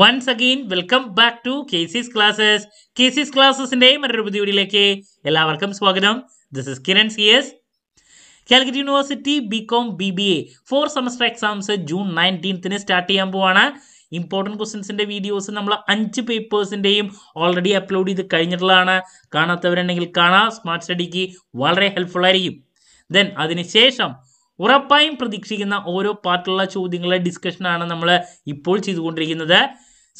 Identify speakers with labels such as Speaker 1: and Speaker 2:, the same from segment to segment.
Speaker 1: Once again welcome back to KCS classes KCS ക്ലാസ്സസിന്റെ മറ്റൊരു പുതിയ വീഡിയോയിലേക്ക് എല്ലാവർക്കും സ്വാഗതം this is Kiran C S Calicut university B com B B A four semester exams June നയൻറ്റീൻത്തിന് start ചെയ്യാൻ പോവാണ് ഇമ്പോർട്ടൻറ്റ് ക്വസ്റ്റ്യൻസിൻ്റെ വീഡിയോസ് നമ്മൾ അഞ്ച് പേപ്പേഴ്സിൻ്റെയും ഓൾറെഡി അപ്ലോഡ് ചെയ്ത് കഴിഞ്ഞിട്ടുള്ളതാണ് കാണാത്തവരുണ്ടെങ്കിൽ കാണാം സ്മാർട്ട് സ്റ്റഡിക്ക് വളരെ ഹെൽപ്ഫുൾ ആയിരിക്കും ദെൻ അതിനുശേഷം ഉറപ്പായും പ്രതീക്ഷിക്കുന്ന ഓരോ പാർട്ടിലുള്ള ചോദ്യങ്ങളുടെ ഡിസ്കഷനാണ് നമ്മൾ ഇപ്പോൾ ചെയ്തുകൊണ്ടിരിക്കുന്നത്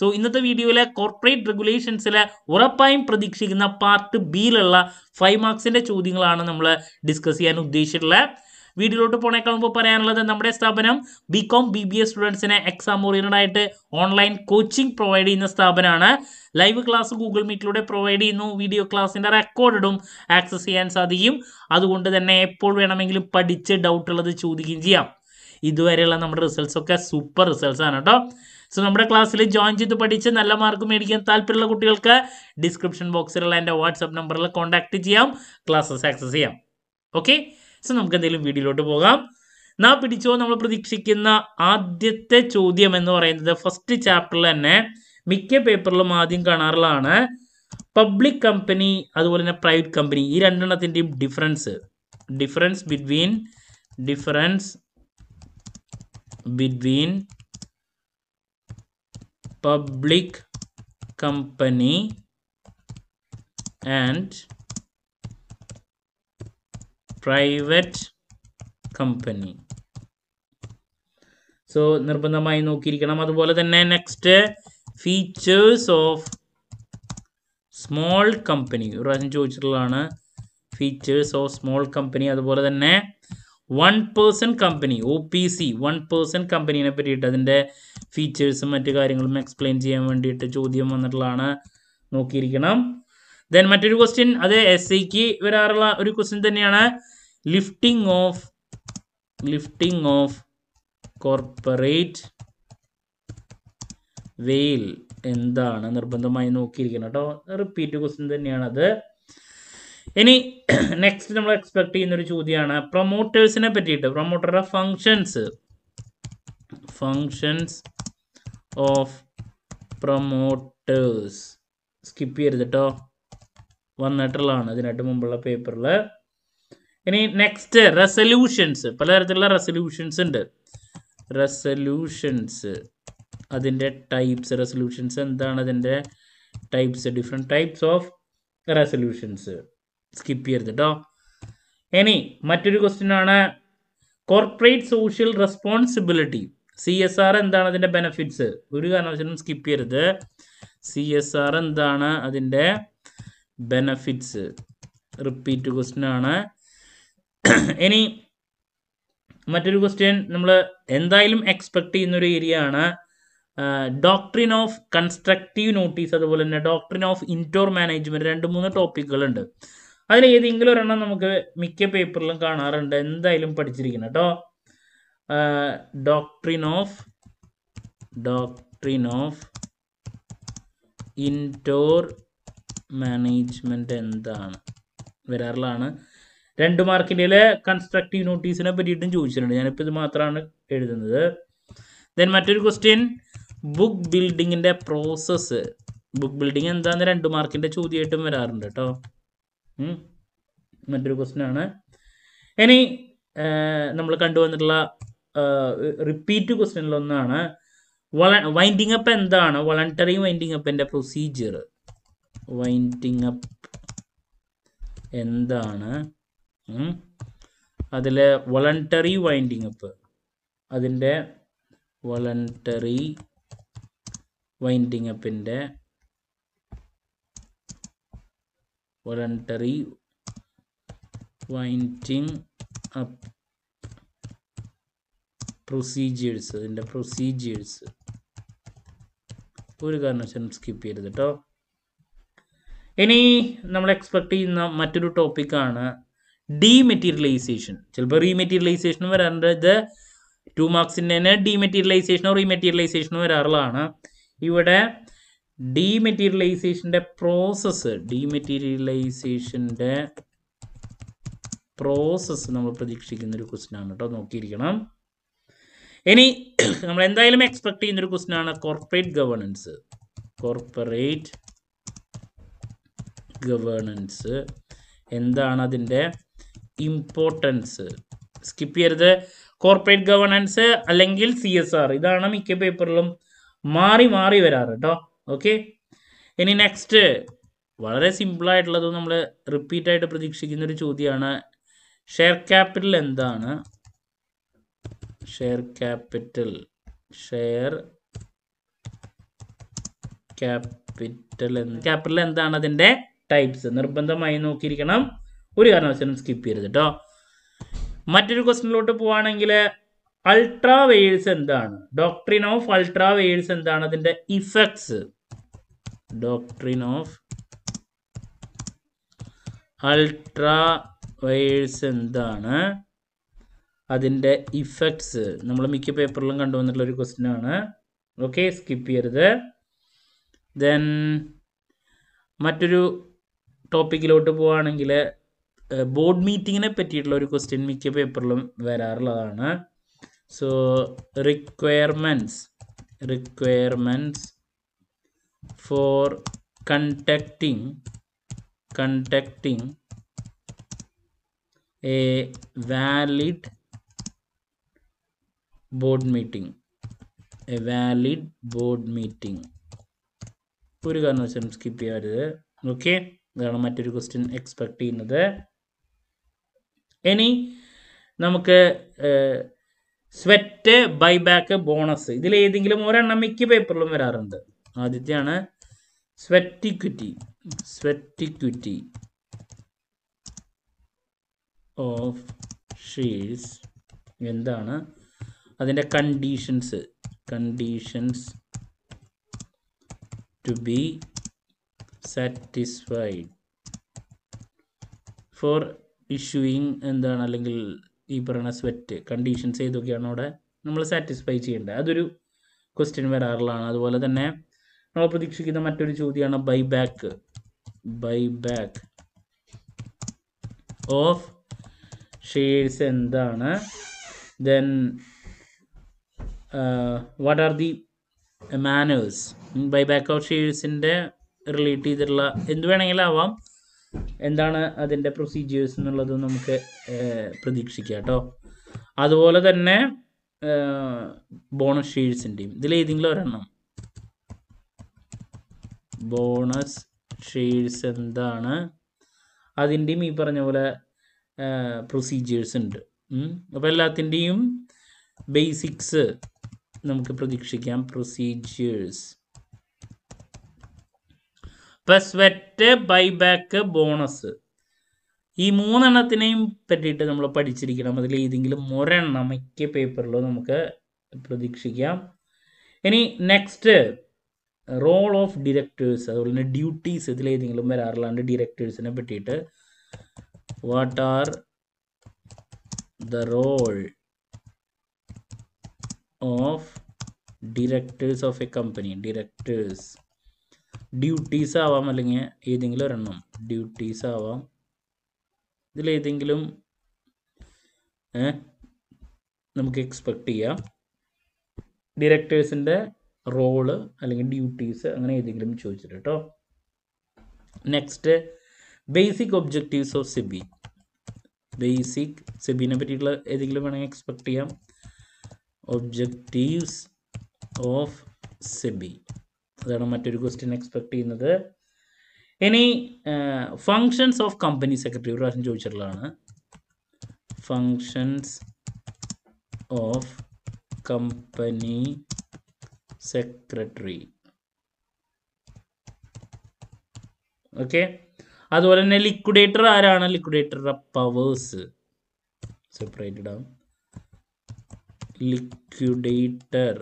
Speaker 1: സോ ഇന്നത്തെ വീഡിയോയിലെ കോർപ്പറേറ്റ് റെഗുലേഷൻസിലെ ഉറപ്പായും പ്രതീക്ഷിക്കുന്ന പാർട്ട് ബിയിലുള്ള ഫൈവ് മാർക്സിൻ്റെ ചോദ്യങ്ങളാണ് നമ്മൾ ഡിസ്കസ് ചെയ്യാൻ ഉദ്ദേശിച്ചിട്ടുള്ളത് വീഡിയോയിലോട്ട് പോണേക്കാൾ മുമ്പ് പറയാനുള്ളത് നമ്മുടെ സ്ഥാപനം B com B B S സ്റ്റുഡൻസിനെ എക്സാം ഓറിയൻറ്റഡ് ആയിട്ട് ഓൺലൈൻ കോച്ചിങ് പ്രൊവൈഡ് ചെയ്യുന്ന സ്ഥാപനമാണ് ലൈവ് ക്ലാസ് ഗൂഗിൾ മീറ്റിലൂടെ പ്രൊവൈഡ് ചെയ്യുന്നു വീഡിയോ ക്ലാസ്സിൻ്റെ റെക്കോർഡും ആക്സസ് ചെയ്യാൻ സാധിക്കും അതുകൊണ്ട് തന്നെ എപ്പോൾ വേണമെങ്കിലും പഠിച്ച് ഡൗട്ട് ഉള്ളത് ചോദിക്കുകയും ചെയ്യാം ഇതുവരെയുള്ള നമ്മുടെ റിസൾട്ട്സ് ഒക്കെ സൂപ്പർ റിസൾട്ട്സ് ആണ് കേട്ടോ സോ നമ്മുടെ ക്ലാസ്സിൽ ജോയിൻ ചെയ്ത് പഠിച്ച് നല്ല മാർക്ക് മേടിക്കാൻ താല്പര്യമുള്ള കുട്ടികൾക്ക് ഡിസ്ക്രിപ്ഷൻ ബോക്സിലുള്ള എൻ്റെ വാട്സപ്പ് നമ്പറിൽ കോൺടാക്ട് ചെയ്യാം ക്ലാസ്സസ് ആക്സസ് ചെയ്യാം ഓക്കെ സോ നമുക്ക് എന്തെങ്കിലും വീഡിയോയിലോട്ട് പോകാം നാ പിടിച്ചോ നമ്മൾ പ്രതീക്ഷിക്കുന്ന ആദ്യത്തെ ചോദ്യം എന്ന് പറയുന്നത് ഫസ്റ്റ് ചാപ്റ്ററിൽ തന്നെ മിക്ക പേപ്പറിലും ആദ്യം കാണാറുള്ളതാണ് പബ്ലിക് കമ്പനി അതുപോലെ തന്നെ പ്രൈവറ്റ് കമ്പനി ഈ രണ്ടെണ്ണത്തിൻ്റെയും difference difference between difference between public company and private company. So നിർബന്ധമായി നോക്കിയിരിക്കണം അതുപോലെ തന്നെ next features of small company ഒരു പ്രാവശ്യം ചോദിച്ചിട്ടുള്ളതാണ് ഫീച്ചേഴ്സ് ഓഫ് സ്മോൾ കമ്പനി അതുപോലെ തന്നെ one person company O P C one person കമ്പനീനെ പറ്റിയിട്ട് അതിൻ്റെ ഫീച്ചേഴ്സും മറ്റു കാര്യങ്ങളും എക്സ്പ്ലെയിൻ ചെയ്യാൻ വേണ്ടിയിട്ട് ചോദ്യം വന്നിട്ടുള്ളതാണ് നോക്കിയിരിക്കണം ദെൻ മറ്റൊരു ക്വസ്റ്റ്യൻ അത് എസ് സിക്ക് വരാറുള്ള ഒരു ക്വസ്റ്റ്യൻ തന്നെയാണ് lifting of lifting of corporate veil എന്താണ് നിർബന്ധമായി നോക്കിയിരിക്കണം കേട്ടോ റിപ്പീറ്റ് ക്വസ്റ്റ്യൻ തന്നെയാണത് ഇനി നെക്സ്റ്റ് നമ്മൾ എക്സ്പെക്ട് ചെയ്യുന്ന ഒരു ചോദ്യമാണ് പ്രൊമോട്ടേഴ്സിനെ പറ്റിയിട്ട് പ്രൊമോട്ടറുടെ functions functions of promoters skip ചെയ്യരുത് കേട്ടോ വന്നിട്ടുള്ളതാണ് ഇതിനായിട്ട് മുമ്പുള്ള പേപ്പറിൽ ഇനി നെക്സ്റ്റ് റെസൊല്യൂഷൻസ് പലതരത്തിലുള്ള റെസൊല്യൂഷൻസ് ഉണ്ട് റെസൊല്യൂഷൻസ് അതിൻ്റെ ടൈപ്സ് റെസൊല്യൂഷൻസ് എന്താണ് അതിൻ്റെ types different types of resolutions skip ചെയ്യരുത് കേട്ടോ ഇനി മറ്റൊരു ക്വസ്റ്റ്യൻ ആണ് corporate social responsibility C S R എന്താണ് അതിൻ്റെ ബെനഫിറ്റ്സ് ഒരു കാരണവശാലും സ്കിപ്പ് ചെയ്യരുത് സി എസ് ആർ എന്താണ് അതിൻ്റെ ബെനഫിറ്റ്സ് റിപ്പീറ്റ് ക്വസ്റ്റ്യൻ ആണ് ഇനി മറ്റൊരു ക്വസ്റ്റ്യൻ നമ്മൾ എന്തായാലും എക്സ്പെക്ട് ചെയ്യുന്ന ഒരു ഏരിയ ആണ് ഡോക്ട്രിൻ ഓഫ് കൺസ്ട്രക്റ്റീവ് നോട്ടീസ് അതുപോലെ തന്നെ ഡോക്ട്രിൻ ഓഫ് ഇൻഡോർ മാനേജ്മെന്റ് രണ്ട് മൂന്ന് ടോപ്പിക്കുകളുണ്ട് അതിൽ ഏതെങ്കിലും ഒരെണ്ണം നമുക്ക് മിക്ക പേപ്പറിലും കാണാറുണ്ട് എന്തായാലും പഠിച്ചിരിക്കണം കേട്ടോ doctrine of doctrine of indoor management എന്താണ് വരാറിലാണ് രണ്ട് മാർക്കിൻ്റെ കൺസ്ട്രക്റ്റീവ് നോട്ടീസിനെ പറ്റിയിട്ടും ചോദിച്ചിട്ടുണ്ട് ഞാനിപ്പോൾ ഇത് മാത്രമാണ് എഴുതുന്നത് ദെൻ മറ്റൊരു ക്വസ്റ്റ്യൻ ബുക്ക് ബിൽഡിങ്ങിൻ്റെ പ്രോസസ്സ് ബുക്ക് ബിൽഡിങ് എന്താണെന്ന് രണ്ട് മാർക്കിൻ്റെ ചോദ്യമായിട്ടും വരാറുണ്ട് കേട്ടോ മറ്റൊരു ക്വസ്റ്റ്യൻ ആണ് ഇനി നമ്മൾ കണ്ടുവന്നിട്ടുള്ള റിപ്പീറ്റ് ക്വസ്റ്റ്യനിലൊന്നാണ് വള വൈൻഡിങ് അപ്പ് എന്താണ് വോളണ്ടറി വൈൻഡിങ് അപ്പിന്റെ പ്രൊസീജിയർ വൈൻഡിങ് അപ്പ് എന്താണ് അതിൽ വോളണ്ടറി വൈൻഡിങ് അപ്പ് അതിൻ്റെ വോളണ്ടറി വൈൻഡിങ് അപ്പിൻ്റെ voluntary വൈൻഡിങ് അപ്പ് പ്രൊസീജിയേഴ്സ് ഇതിൻ്റെ പ്രൊസീജിയേഴ്സ് ഒരു കാരണവശാലും സ്കിപ്പ് ചെയ്യരുത് കേട്ടോ ഇനി നമ്മൾ എക്സ്പെക്ട് ചെയ്യുന്ന മറ്റൊരു ടോപ്പിക്കാണ് ഡീമെറ്റീരിയലൈസേഷൻ ചിലപ്പോൾ റീമെറ്റീരിയലൈസേഷനും വരാറുണ്ട് ഇത് ടു മാർക്സിൻ്റെ തന്നെ ഡീമെറ്റീരിയലൈസേഷനോ റീമെറ്റീരിയലൈസേഷനോ വരാറുള്ളതാണ് ഇവിടെ ഡീമെറ്റീരിയലൈസേഷൻ്റെ പ്രോസസ്സ് ഡീമെറ്റീരിയലൈസേഷൻ്റെ പ്രോസസ്സ് നമ്മൾ പ്രതീക്ഷിക്കുന്ന ഒരു ക്വസ്റ്റൻ ആണ് കേട്ടോ നോക്കിയിരിക്കണം ഇനി നമ്മൾ എന്തായാലും എക്സ്പെക്ട് ചെയ്യുന്ന ഒരു ക്വസ്റ്റൻ ആണ് കോർപ്പറേറ്റ് ഗവേണൻസ് കോർപ്പറേറ്റ് ഗവേണൻസ് എന്താണ് അതിൻ്റെ ഇമ്പോർട്ടൻസ് സ്കിപ്പ് ചെയ്യരുത് കോർപ്പറേറ്റ് ഗവേണൻസ് അല്ലെങ്കിൽ സി ഇതാണ് മിക്ക പേപ്പറിലും മാറി മാറി വരാറ് കേട്ടോ ഓക്കെ ഇനി നെക്സ്റ്റ് വളരെ സിമ്പിളായിട്ടുള്ളതും നമ്മൾ റിപ്പീറ്റ് ആയിട്ട് പ്രതീക്ഷിക്കുന്ന ഒരു ചോദ്യമാണ് ഷെയർ ക്യാപിറ്റൽ എന്താണ് share capital share capital capital എന്താണ് അതിൻ്റെ ടൈപ്സ് നിർബന്ധമായി നോക്കിയിരിക്കണം ഒരു കാരണവശാലും സ്കിപ്പ് ചെയ്യരുത് കേട്ടോ മറ്റൊരു ക്വസ്റ്റിനിലോട്ട് പോവാണെങ്കിൽ അൾട്രാ വെയിൽസ് എന്താണ് ഡോക്ടറിൻ ഓഫ് അൾട്രാ വെയിൽസ് എന്താണ് അതിൻ്റെ effects doctrine of ultra vires എന്താണ് അതിൻ്റെ ഇഫക്ട്സ് നമ്മൾ മിക്ക പേപ്പറിലും കണ്ടുവന്നിട്ടുള്ള ഒരു ക്വസ്റ്റ്യൻ ആണ് ഓക്കെ സ്കിപ്പ് ചെയ്യരുത് ദെൻ മറ്റൊരു ടോപ്പിക്കിലോട്ട് പോവുകയാണെങ്കിൽ ബോർഡ് മീറ്റിങ്ങിനെ പറ്റിയിട്ടുള്ള ഒരു ക്വസ്റ്റ്യൻ മിക്ക പേപ്പറിലും വരാറുള്ളതാണ് so requirements requirements for contacting contacting a valid board meeting a valid board meeting ഒരു കാരണവശാലും സ്കിപ്പ് ചെയ്യരുത് ഓക്കെ ഇതാണ് മറ്റൊരു ക്വസ്റ്റ്യൻ എക്സ്പെക്ട് ചെയ്യുന്നത് ഇനി നമുക്ക് സ്വെറ്റ് ബൈബാക്ക് ബോണസ് ഇതിൽ ഏതെങ്കിലും ഒരെണ്ണം മിക്ക പേപ്പറിലും വരാറുണ്ട് ആദ്യത്തെയാണ് സ്വെറ്റിക്വിറ്റി സ്വെറ്റിക്വിറ്റി ഓഫ് ഷെയർസ് എന്താണ് അതിൻ്റെ conditions conditions to be satisfied for issuing എന്താണ് അല്ലെങ്കിൽ ഈ പറയുന്ന സ്വെറ്റ് കണ്ടീഷൻസ് ഏതൊക്കെയാണ് അവിടെ നമ്മൾ സാറ്റിസ്ഫൈ ചെയ്യേണ്ടത് അതൊരു ക്വസ്റ്റ്യൻ വരാറുള്ളതാണ് അതുപോലെ തന്നെ നമ്മൾ പ്രതീക്ഷിക്കുന്ന മറ്റൊരു ചോദ്യമാണ് ബൈബാക്ക് ബൈബാക്ക് ഓഫ് ഷെയർസ് എന്താണ് then what are the manners back of ഷെയർസിൻ്റെ റിലേറ്റ് ചെയ്തിട്ടുള്ള എന്ത് വേണമെങ്കിലും ആവാം എന്താണ് അതിൻ്റെ പ്രൊസീജിയേഴ്സ് എന്നുള്ളത് നമുക്ക് uh, പ്രതീക്ഷിക്കാം കേട്ടോ അതുപോലെ തന്നെ ബോണസ് uh, ഷെയർസിൻ്റെയും ഇതിലേതെങ്കിലും ഒരെണ്ണം ബോണസ് ഷെയ്ഡ്സ് എന്താണ് അതിൻ്റെയും ഈ പറഞ്ഞ പോലെ പ്രൊസീജിയേഴ്സ് ഉണ്ട് അപ്പോൾ എല്ലാത്തിൻ്റെയും ബേസിക്സ് നമുക്ക് പ്രതീക്ഷിക്കാം പ്രൊസീജിയേഴ്സ് ഇപ്പം സ്വെറ്റ് ബാക്ക് ബോണസ് ഈ മൂന്നെണ്ണത്തിനെയും പറ്റിയിട്ട് നമ്മൾ പഠിച്ചിരിക്കണം അതിൽ ഏതെങ്കിലും ഒരെണ്ണം മിക്ക പേപ്പറിലോ നമുക്ക് പ്രതീക്ഷിക്കാം ഇനി നെക്സ്റ്റ് റോൾ ഓഫ് ഡിറക്ടേഴ്സ് അതുപോലെ തന്നെ ഡ്യൂട്ടീസ് ഇതിലേതെങ്കിലും വരാറുള്ളതാണ് ഡിറക്ടേഴ്സിനെ പറ്റിയിട്ട് what are the role of directors of a company directors duties ആവാം അല്ലെങ്കിൽ ഏതെങ്കിലും ഒരെണ്ണം ഡ്യൂട്ടീസ് ആവാം ഇതിലേതെങ്കിലും നമുക്ക് എക്സ്പെക്ട് ചെയ്യാം ഡിറക്ടേഴ്സിൻ്റെ റോള് അല്ലെങ്കിൽ ഡ്യൂട്ടീസ് അങ്ങനെ ഏതെങ്കിലും ചോദിച്ചിട്ട് കേട്ടോ next basic objectives of SEBI basic സെബിനെ പറ്റിയിട്ടുള്ള ഏതെങ്കിലും വേണമെങ്കിൽ എക്സ്പെക്ട് ചെയ്യാം ഒബ്ജക്റ്റീവ്സ് ഓഫ് സെബി അതാണ് മറ്റൊരു ക്വസ്റ്റ്യൻ എക്സ്പെക്ട് ചെയ്യുന്നത് ഇനി ഫങ്ഷൻസ് ഓഫ് കമ്പനി സെക്രട്ടറി ഒരു പ്രാവശ്യം ചോദിച്ചിട്ടുള്ളതാണ് functions of company secretary okay അതുപോലെ തന്നെ ലിക്വിഡേറ്റർ ആരാണ് ലിക്വിഡേറ്റർ പവേഴ്സ് സെപ്പറേറ്റ് ഇടാം ലിക്വിഡേറ്റർ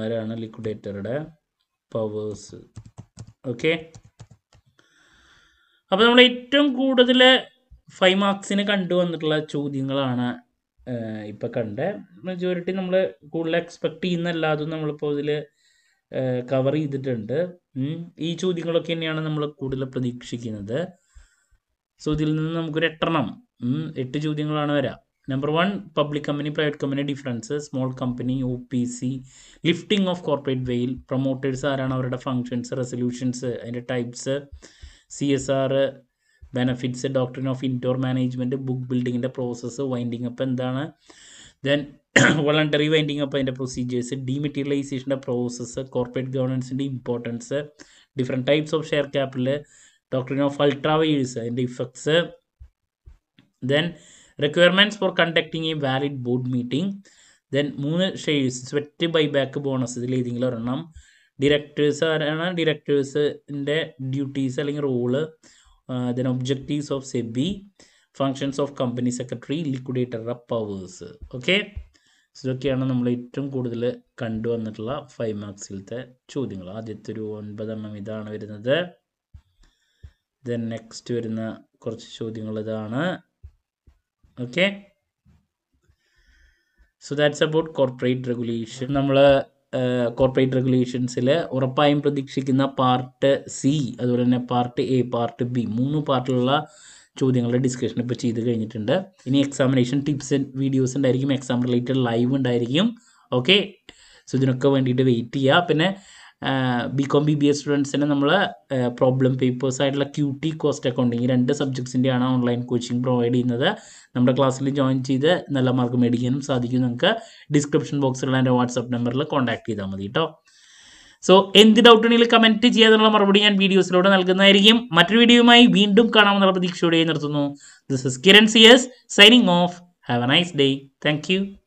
Speaker 1: ആരാണ് ലിക്വിഡേറ്ററുടെ പവേഴ്സ് ഓക്കെ അപ്പൊ നമ്മൾ ഏറ്റവും കൂടുതൽ ഫൈവ് മാർക്സിന് കണ്ടുവന്നിട്ടുള്ള ചോദ്യങ്ങളാണ് ഇപ്പോൾ കണ്ട മെജോറിറ്റി നമ്മൾ കൂടുതൽ എക്സ്പെക്ട് ചെയ്യുന്നല്ല അതും നമ്മളിപ്പോൾ ഇതില് കവർ ചെയ്തിട്ടുണ്ട് ഈ ചോദ്യങ്ങളൊക്കെ തന്നെയാണ് നമ്മൾ കൂടുതൽ പ്രതീക്ഷിക്കുന്നത് സോ ഇതിൽ നിന്ന് നമുക്കൊരു എട്ടെണ്ണം എട്ട് ചോദ്യങ്ങളാണ് വരാം number one public company private company difference small company O P C lifting of corporate veil promoters ആരാണ് അവരുടെ ഫങ്ഷൻസ് റെസൊല്യൂഷൻസ് അതിൻ്റെ types C S R benefits doctor of indoor management book ബിൽഡിങ്ങിൻ്റെ പ്രോസസ്സ് വൈൻഡിങ് അപ്പ് എന്താണ് then voluntary winding up അതിൻ്റെ procedures ഡിമെറ്റീരിയലൈസേഷൻ്റെ process corporate ഗവർണൻസിൻ്റെ importance different types of share capital doctor of ultra vires അതിൻ്റെ effects then requirements for conducting a valid board meeting then മൂന്ന് shares sweat buyback bonus ഇതിൽ ഏതെങ്കിലും ഒരെണ്ണം directors ആരാണ് ഡിറക്ടേഴ്സിൻ്റെ ഡ്യൂട്ടീസ് അല്ലെങ്കിൽ role Uh, then objectives of SEBI, functions of company secretary liquidator powers okay ഇതൊക്കെയാണ് നമ്മൾ ഏറ്റവും കൂടുതൽ കണ്ടുവന്നിട്ടുള്ള ഫൈവ് മാർക്സിലത്തെ ചോദ്യങ്ങൾ ആദ്യത്തെ ഒരു ഒൻപതെണ്ണം ഇതാണ് വരുന്നത് ദെൻ നെക്സ്റ്റ് വരുന്ന കുറച്ച് ചോദ്യങ്ങൾ ഇതാണ് okay so that's about corporate regulation നമ്മൾ കോർപ്പറേറ്റ് റെഗുലേഷൻസിൽ ഉറപ്പായും പ്രതീക്ഷിക്കുന്ന പാർട്ട് സി അതുപോലെ തന്നെ പാർട്ട് എ പാർട്ട് ബി മൂന്ന് പാർട്ടിലുള്ള ചോദ്യങ്ങളുടെ ഡിസ്കഷൻ ഇപ്പോൾ ചെയ്ത് കഴിഞ്ഞിട്ടുണ്ട് ഇനി എക്സാമിനേഷൻ ടിപ്സ് ആൻഡ് വീഡിയോസ് ഉണ്ടായിരിക്കും എക്സാം റിലേറ്റഡ് ലൈവ് ഉണ്ടായിരിക്കും ഓക്കെ സോ ഇതിനൊക്കെ വേണ്ടിയിട്ട് വെയിറ്റ് ചെയ്യുക പിന്നെ B com B B S സ്റ്റുഡൻസിന് നമ്മൾ പ്രോബ്ലം പേപ്പേഴ്സ് ആയിട്ടുള്ള ക്യൂ ടി കോസ്റ്റ് അക്കൗണ്ടിങ് രണ്ട് സബ്ജക്ട്സിൻ്റെയാണ് ഓൺലൈൻ കോച്ചിങ് പ്രൊവൈഡ് ചെയ്യുന്നത് നമ്മുടെ ക്ലാസ്സിൽ ജോയിൻ ചെയ്ത് നല്ല മാർക്ക് മേടിക്കാനും സാധിക്കും നിങ്ങൾക്ക് ഡിസ്ക്രിപ്ഷൻ ബോക്സിലുള്ള എൻ്റെ വാട്സപ്പ് നമ്പറിൽ കോൺടാക്ട് ചെയ്താൽ മതി കേട്ടോ സോ എന്ത് ഡൗട്ട് ഉണ്ടെങ്കിലും കമൻറ്റ് ചെയ്യാനുള്ള മറുപടി ഞാൻ വീഡിയോസിലൂടെ നൽകുന്നതായിരിക്കും മറ്റൊരു വീഡിയോയുമായി വീണ്ടും കാണാമെന്നുള്ള പ്രതീക്ഷയോടെ നിർത്തുന്നു ദിസ് ഇസ് കിരൺ സിയേഴ്സ് signing off have a nice day thank